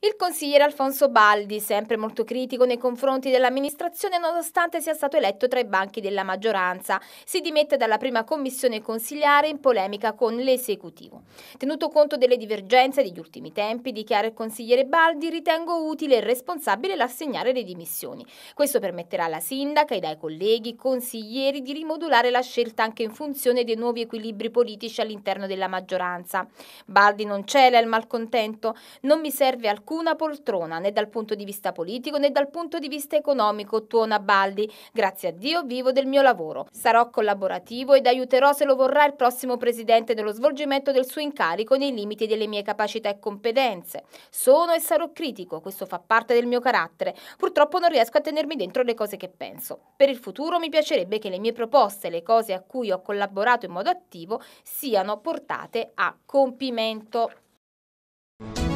Il consigliere Alfonso Baldi, sempre molto critico nei confronti dell'amministrazione nonostante sia stato eletto tra i banchi della maggioranza, si dimette dalla prima commissione consigliare in polemica con l'esecutivo. Tenuto conto delle divergenze degli ultimi tempi, dichiara il consigliere Baldi, ritengo utile e responsabile l'assegnare le dimissioni. Questo permetterà alla sindaca e ai colleghi consiglieri di rimodulare la scelta anche in funzione dei nuovi equilibri politici all'interno della maggioranza. Baldi non cela il malcontento, non mi serve alcun alcuna poltrona, né dal punto di vista politico né dal punto di vista economico, tuona Baldi. Grazie a Dio vivo del mio lavoro. Sarò collaborativo ed aiuterò se lo vorrà il prossimo presidente nello svolgimento del suo incarico nei limiti delle mie capacità e competenze. Sono e sarò critico, questo fa parte del mio carattere. Purtroppo non riesco a tenermi dentro le cose che penso. Per il futuro mi piacerebbe che le mie proposte, le cose a cui ho collaborato in modo attivo, siano portate a compimento.